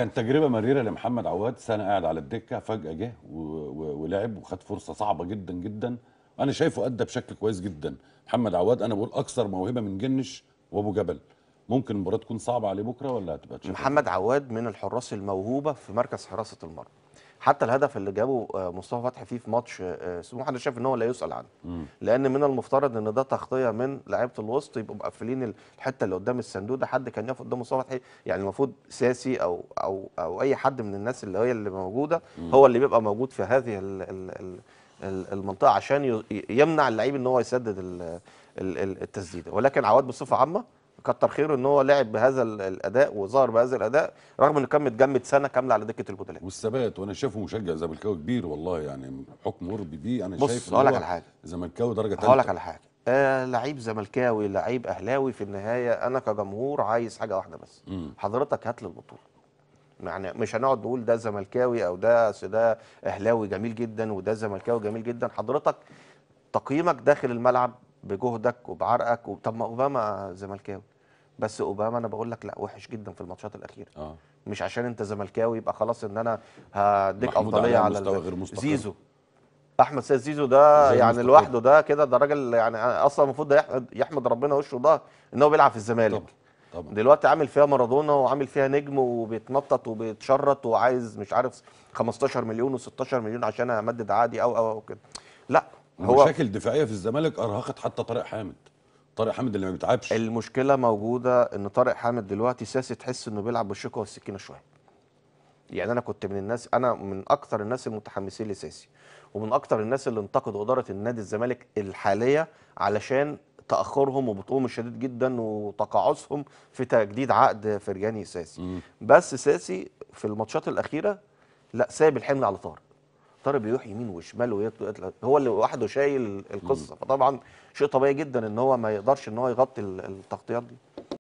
كان تجربه مريره لمحمد عواد سنه قاعد على الدكه فجاه جه ولعب وخد فرصه صعبه جدا جدا انا شايفه ادى بشكل كويس جدا محمد عواد انا بقول اكثر موهبه من جنش وابو جبل ممكن المباراه تكون صعبه عليه بكره ولا هتبقى محمد عواد من الحراس الموهوبه في مركز حراسه المرمى حتى الهدف اللي جابه آه، مصطفى فتحي فيه في ماتش سموحه آه، انا آه، شايف ان هو لا يسال عنه مم. لان من المفترض ان ده تغطيه من لعيبه الوسط يبقوا مقفلين الحته اللي قدام الصندوق ده حد كان يقف قدام مصطفى فتحي يعني المفروض ساسي او او او اي حد من الناس اللي هي اللي موجوده مم. هو اللي بيبقى موجود في هذه الـ الـ الـ المنطقه عشان يمنع اللعيب ان هو يسدد التسديده ولكن عواد بصفه عامه كتر خيره ان هو لعب بهذا الاداء وظهر بهذا الاداء رغم انه كان متجمد سنه كامله على دكه البدلاء والثبات وانا شايفه مشجع زملكاوي كبير والله يعني حكم ربي بيه انا بص شايف هقول لك على حاجه زملكاوي درجه ثانيه هقول لك على حاجه آه لعيب زملكاوي لعيب اهلاوي في النهايه انا كجمهور عايز حاجه واحده بس م. حضرتك هات لي البطوله يعني مش هنقعد نقول ده زملكاوي او ده ده اهلاوي جميل جدا وده زملكاوي جميل جدا حضرتك تقييمك داخل الملعب بجهدك وبعرقك طب ما اوباما زملكاوي بس اوباما انا بقول لك لا وحش جدا في الماتشات الاخيره آه. مش عشان انت زملكاوي يبقى خلاص ان انا هديك افضليه على, على غير زيزو احمد سيد زيزو ده يعني لوحده ده كده ده راجل يعني اصلا المفروض يحمد, يحمد ربنا وشه ده ان هو بيلعب في الزمالك طبعا. طبعا. دلوقتي عامل فيها مارادونا وعامل فيها نجم وبيتنطط وبيتشرط وعايز مش عارف 15 مليون و16 مليون عشان امدد عادي او او, أو كده لا هو مشاكل دفاعيه في الزمالك ارهقت حتى طارق حامد طارق حامد اللي ما بيتعبش المشكله موجوده ان طارق حامد دلوقتي ساسي تحس انه بيلعب بالشوكه والسكينه شويه يعني انا كنت من الناس انا من اكثر الناس المتحمسين لساسي ومن اكثر الناس اللي انتقدوا اداره النادي الزمالك الحاليه علشان تاخرهم وبطئهم الشديد جدا وتقاعسهم في تجديد عقد فرجاني ساسي بس ساسي في الماتشات الاخيره لا سايب الحمل على طارق طارق بيروح يمين وشمال ويطلع هو اللي لوحده شايل القصه فطبعا شيء طبيعي جدا ان هو ما يقدرش ان هو يغطي التغطيات دي